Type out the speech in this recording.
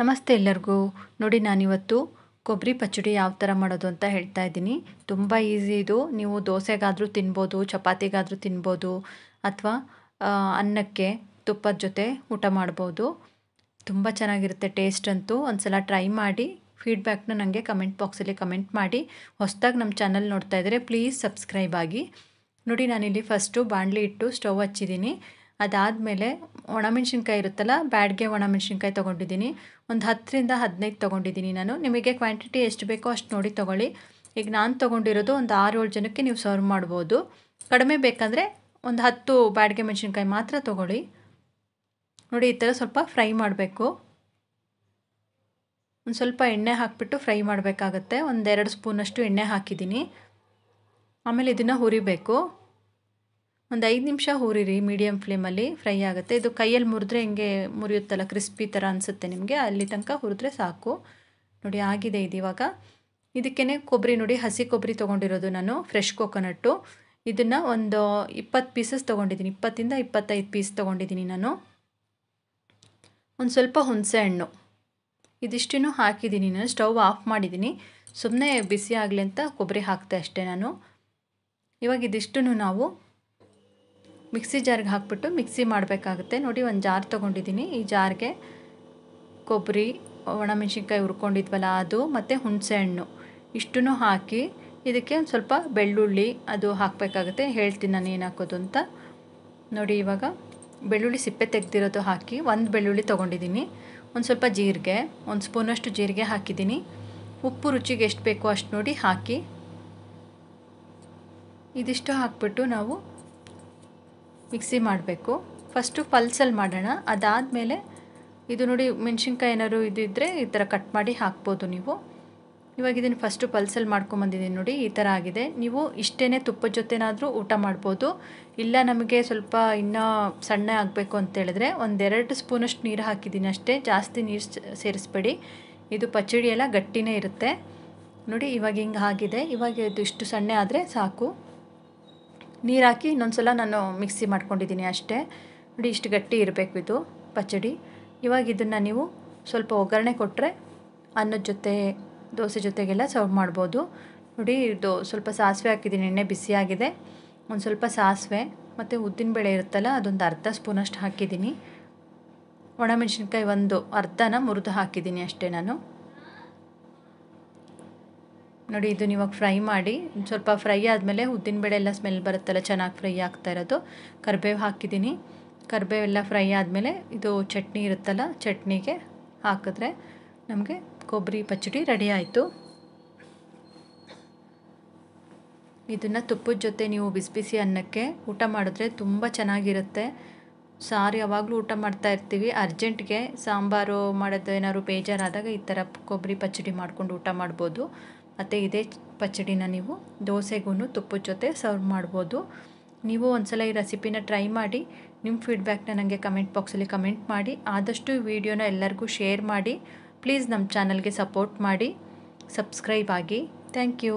ನಮಸ್ತೆ ಎಲ್ಲರಿಗೂ ನೋಡಿ ನಾನಿವತ್ತು ಕೊಬ್ಬರಿ ಪಚ್ಚಡಿ ಯಾವ ಥರ ಮಾಡೋದು ಅಂತ ಹೇಳ್ತಾ ಇದ್ದೀನಿ ತುಂಬ ಈಸಿ ಇದು ನೀವು ದೋಸೆಗಾದರೂ ತಿನ್ಬೋದು ಚಪಾತಿಗಾದರೂ ತಿನ್ಬೋದು ಅಥವಾ ಅನ್ನಕ್ಕೆ ತುಪ್ಪದ ಜೊತೆ ಊಟ ಮಾಡ್ಬೋದು ತುಂಬ ಚೆನ್ನಾಗಿರುತ್ತೆ ಟೇಸ್ಟ್ ಅಂತೂ ಒಂದು ಸಲ ಟ್ರೈ ಮಾಡಿ ಫೀಡ್ಬ್ಯಾಕ್ನ ನನಗೆ ಕಮೆಂಟ್ ಬಾಕ್ಸಲ್ಲಿ ಕಮೆಂಟ್ ಮಾಡಿ ಹೊಸದಾಗಿ ನಮ್ಮ ಚಾನಲ್ ನೋಡ್ತಾ ಇದ್ದರೆ ಪ್ಲೀಸ್ ಸಬ್ಸ್ಕ್ರೈಬ್ ಆಗಿ ನೋಡಿ ನಾನಿಲ್ಲಿ ಫಸ್ಟು ಬಾಣಲಿ ಇಟ್ಟು ಸ್ಟವ್ ಹಚ್ಚಿದ್ದೀನಿ ಅದಾದಮೇಲೆ ಒಣಮೆಣ್ಸಿನ್ಕಾಯಿ ಇರುತ್ತಲ್ಲ ಬ್ಯಾಡ್ಗೆ ಒಣಮೆಣ್ಸಿನ್ಕಾಯಿ ತೊಗೊಂಡಿದ್ದೀನಿ ಒಂದು ಹತ್ತರಿಂದ ಹದಿನೈದು ತೊಗೊಂಡಿದ್ದೀನಿ ನಾನು ನಿಮಗೆ ಕ್ವಾಂಟಿಟಿ ಎಷ್ಟು ಬೇಕೋ ಅಷ್ಟು ನೋಡಿ ತೊಗೊಳ್ಳಿ ಈಗ ನಾನು ತೊಗೊಂಡಿರೋದು ಒಂದು ಆರು ಏಳು ಜನಕ್ಕೆ ನೀವು ಸರ್ವ್ ಮಾಡ್ಬೋದು ಕಡಿಮೆ ಬೇಕಂದರೆ ಒಂದು ಹತ್ತು ಬ್ಯಾಡ್ಗೆ ಮೆಣಸಿನ್ಕಾಯಿ ಮಾತ್ರ ತೊಗೊಳ್ಳಿ ನೋಡಿ ಈ ಥರ ಸ್ವಲ್ಪ ಫ್ರೈ ಮಾಡಬೇಕು ಒಂದು ಸ್ವಲ್ಪ ಎಣ್ಣೆ ಹಾಕಿಬಿಟ್ಟು ಫ್ರೈ ಮಾಡಬೇಕಾಗತ್ತೆ ಒಂದೆರಡು ಸ್ಪೂನಷ್ಟು ಎಣ್ಣೆ ಹಾಕಿದ್ದೀನಿ ಆಮೇಲೆ ಇದನ್ನು ಹುರಿಬೇಕು ಒಂದು ಐದು ನಿಮಿಷ ಹುರಿರಿ ಮೀಡಿಯಮ್ ಫ್ಲೇಮಲ್ಲಿ ಫ್ರೈ ಆಗುತ್ತೆ ಇದು ಕೈಯಲ್ಲಿ ಮುರಿದ್ರೆ ಹಿಂಗೆ ಮುರಿಯುತ್ತಲ್ಲ ಕ್ರಿಸ್ಪಿ ಥರ ಅನಿಸುತ್ತೆ ನಿಮಗೆ ಅಲ್ಲಿ ತನಕ ಹುರಿದ್ರೆ ಸಾಕು ನೋಡಿ ಆಗಿದೆ ಇದು ಇವಾಗ ಇದಕ್ಕೇ ಕೊಬ್ಬರಿ ನೋಡಿ ಹಸಿ ಕೊಬ್ಬರಿ ತೊಗೊಂಡಿರೋದು ನಾನು ಫ್ರೆಶ್ ಕೋಕೋನಟ್ಟು ಇದನ್ನು ಒಂದು ಇಪ್ಪತ್ತು ಪೀಸಸ್ ತೊಗೊಂಡಿದ್ದೀನಿ ಇಪ್ಪತ್ತಿಂದ ಇಪ್ಪತ್ತೈದು ಪೀಸ್ ತೊಗೊಂಡಿದ್ದೀನಿ ನಾನು ಒಂದು ಸ್ವಲ್ಪ ಹುಣಸೆ ಹಣ್ಣು ಇದಿಷ್ಟನ್ನು ಹಾಕಿದ್ದೀನಿ ನಾನು ಸ್ಟವ್ ಆಫ್ ಮಾಡಿದ್ದೀನಿ ಸುಮ್ಮನೆ ಬಿಸಿ ಆಗಲಿ ಅಂತ ಕೊಬ್ಬರಿ ಹಾಕ್ತೆ ಅಷ್ಟೇ ನಾನು ಇವಾಗ ಇದಿಷ್ಟು ನಾವು ಮಿಕ್ಸಿ ಜಾರ್ಗೆ ಹಾಕಿಬಿಟ್ಟು ಮಿಕ್ಸಿ ಮಾಡಬೇಕಾಗುತ್ತೆ ನೋಡಿ ಒಂದು ಜಾರ್ ತೊಗೊಂಡಿದ್ದೀನಿ ಈ ಜಾರ್ಗೆ ಕೊಬ್ಬರಿ ಒಣಮೆಣ್ಸಿನ್ಕಾಯಿ ಹುರ್ಕೊಂಡಿದ್ವಲ್ಲ ಅದು ಮತ್ತು ಹುಣಸೆಹಣ್ಣು ಇಷ್ಟು ಹಾಕಿ ಇದಕ್ಕೆ ಒಂದು ಸ್ವಲ್ಪ ಬೆಳ್ಳುಳ್ಳಿ ಅದು ಹಾಕಬೇಕಾಗುತ್ತೆ ಹೇಳ್ತೀನಿ ನಾನು ಏನು ಹಾಕೋದು ಅಂತ ನೋಡಿ ಇವಾಗ ಬೆಳ್ಳುಳ್ಳಿ ಸಿಪ್ಪೆ ತೆಗ್ದಿರೋದು ಹಾಕಿ ಒಂದು ಬೆಳ್ಳುಳ್ಳಿ ತೊಗೊಂಡಿದ್ದೀನಿ ಒಂದು ಸ್ವಲ್ಪ ಜೀರಿಗೆ ಒಂದು ಸ್ಪೂನಷ್ಟು ಜೀರಿಗೆ ಹಾಕಿದ್ದೀನಿ ಉಪ್ಪು ರುಚಿಗೆ ಎಷ್ಟು ಬೇಕೋ ಅಷ್ಟು ನೋಡಿ ಹಾಕಿ ಇದಿಷ್ಟು ಹಾಕ್ಬಿಟ್ಟು ನಾವು ಮಿಕ್ಸಿ ಮಾಡಬೇಕು ಫಸ್ಟು ಪಲ್ಸಲ್ಲಿ ಮಾಡೋಣ ಅದಾದಮೇಲೆ ಇದು ನೋಡಿ ಮೆಣಸಿನ್ಕಾಯಿ ಏನಾದ್ರು ಇದ್ದರೆ ಈ ಥರ ಕಟ್ ಮಾಡಿ ಹಾಕ್ಬೋದು ನೀವು ಇವಾಗ ಇದನ್ನು ಫಸ್ಟು ಪಲ್ಸಲ್ಲಿ ಮಾಡ್ಕೊಂಬಂದಿದ್ದೀನಿ ನೋಡಿ ಈ ಥರ ಆಗಿದೆ ನೀವು ಇಷ್ಟೇ ತುಪ್ಪದ ಜೊತೆನಾದರೂ ಊಟ ಮಾಡ್ಬೋದು ಇಲ್ಲ ನಮಗೆ ಸ್ವಲ್ಪ ಇನ್ನೂ ಸಣ್ಣ ಆಗಬೇಕು ಅಂತೇಳಿದ್ರೆ ಒಂದೆರಡು ಸ್ಪೂನಷ್ಟು ನೀರು ಹಾಕಿದ್ದೀನಿ ಅಷ್ಟೇ ಜಾಸ್ತಿ ನೀರು ಸೇರಿಸ್ಬೇಡಿ ಇದು ಪಚಡಿ ಎಲ್ಲ ಗಟ್ಟಿನೇ ಇರುತ್ತೆ ನೋಡಿ ಇವಾಗ ಹಿಂಗೆ ಆಗಿದೆ ಇವಾಗ ಇದು ಇಷ್ಟು ಸಣ್ಣ ಆದರೆ ಸಾಕು ನೀರು ಹಾಕಿ ಇನ್ನೊಂದು ಸಲ ನಾನು ಮಿಕ್ಸಿ ಮಾಡ್ಕೊಂಡಿದ್ದೀನಿ ಅಷ್ಟೇ ನೋಡಿ ಇಷ್ಟು ಗಟ್ಟಿ ಇರಬೇಕು ಇದು ಪಚಡಿ ಇವಾಗ ಇದನ್ನು ನೀವು ಸ್ವಲ್ಪ ಒಗ್ಗರಣೆ ಕೊಟ್ಟರೆ ಅನ್ನದ ಜೊತೆ ದೋಸೆ ಜೊತೆಗೆಲ್ಲ ಸರ್ವ್ ಮಾಡ್ಬೋದು ನೋಡಿ ಇದು ಸ್ವಲ್ಪ ಸಾಸಿವೆ ಹಾಕಿದ್ದೀನಿ ಎಣ್ಣೆ ಬಿಸಿಯಾಗಿದೆ ಒಂದು ಸ್ವಲ್ಪ ಸಾಸಿವೆ ಮತ್ತು ಉದ್ದಿನಬೇಳೆ ಇರುತ್ತಲ್ಲ ಅದೊಂದು ಅರ್ಧ ಸ್ಪೂನಷ್ಟು ಹಾಕಿದ್ದೀನಿ ಒಣಮೆಣಸಿನ್ಕಾಯಿ ಒಂದು ಅರ್ಧನ ಮುರಿದು ಹಾಕಿದ್ದೀನಿ ಅಷ್ಟೇ ನಾನು ನೋಡಿ ಇದು ಇವಾಗ ಫ್ರೈ ಮಾಡಿ ಸ್ವಲ್ಪ ಫ್ರೈ ಆದಮೇಲೆ ಉದ್ದಿನಬೇಳೆ ಎಲ್ಲ ಸ್ಮೆಲ್ ಬರುತ್ತಲ್ಲ ಚೆನ್ನಾಗಿ ಫ್ರೈ ಆಗ್ತಾ ಇರೋದು ಕರಿಬೇವು ಹಾಕಿದ್ದೀನಿ ಕರಿಬೇವೆಲ್ಲ ಫ್ರೈ ಆದಮೇಲೆ ಇದು ಚಟ್ನಿ ಇರುತ್ತಲ್ಲ ಚಟ್ನಿಗೆ ಹಾಕಿದ್ರೆ ನಮಗೆ ಕೊಬ್ಬರಿ ಪಚ್ಚಡಿ ರೆಡಿ ಆಯಿತು ಇದನ್ನು ತುಪ್ಪದ ಜೊತೆ ನೀವು ಬಿಸಿ ಬಿಸಿ ಅನ್ನಕ್ಕೆ ಊಟ ಮಾಡಿದ್ರೆ ತುಂಬ ಚೆನ್ನಾಗಿರುತ್ತೆ ಸಾರು ಯಾವಾಗಲೂ ಊಟ ಮಾಡ್ತಾ ಇರ್ತೀವಿ ಅರ್ಜೆಂಟ್ಗೆ ಸಾಂಬಾರು ಮಾಡೋದು ಏನಾದ್ರು ಬೇಜಾರಾದಾಗ ಈ ಥರ ಕೊಬ್ಬರಿ ಪಚ್ಚಡಿ ಮಾಡಿಕೊಂಡು ಊಟ ಮಾಡ್ಬೋದು ಮತ್ತು ಇದೇ ಪಚ್ಚಡಿನ ನೀವು ದೋಸೆಗೂ ತುಪ್ಪದ ಜೊತೆ ಸರ್ವ್ ಮಾಡ್ಬೋದು ನೀವು ಸಲ ಈ ರೆಸಿಪಿನ ಟ್ರೈ ಮಾಡಿ ನಿಮ್ಮ ಫೀಡ್ಬ್ಯಾಕ್ನ ನನಗೆ ಕಮೆಂಟ್ ಬಾಕ್ಸಲ್ಲಿ ಕಮೆಂಟ್ ಮಾಡಿ ಆದಷ್ಟು ವಿಡಿಯೋನ ಎಲ್ಲರಿಗೂ ಶೇರ್ ಮಾಡಿ ಪ್ಲೀಸ್ ನಮ್ಮ ಚಾನಲ್ಗೆ ಸಪೋರ್ಟ್ ಮಾಡಿ ಸಬ್ಸ್ಕ್ರೈಬ್ ಆಗಿ ಥ್ಯಾಂಕ್ ಯು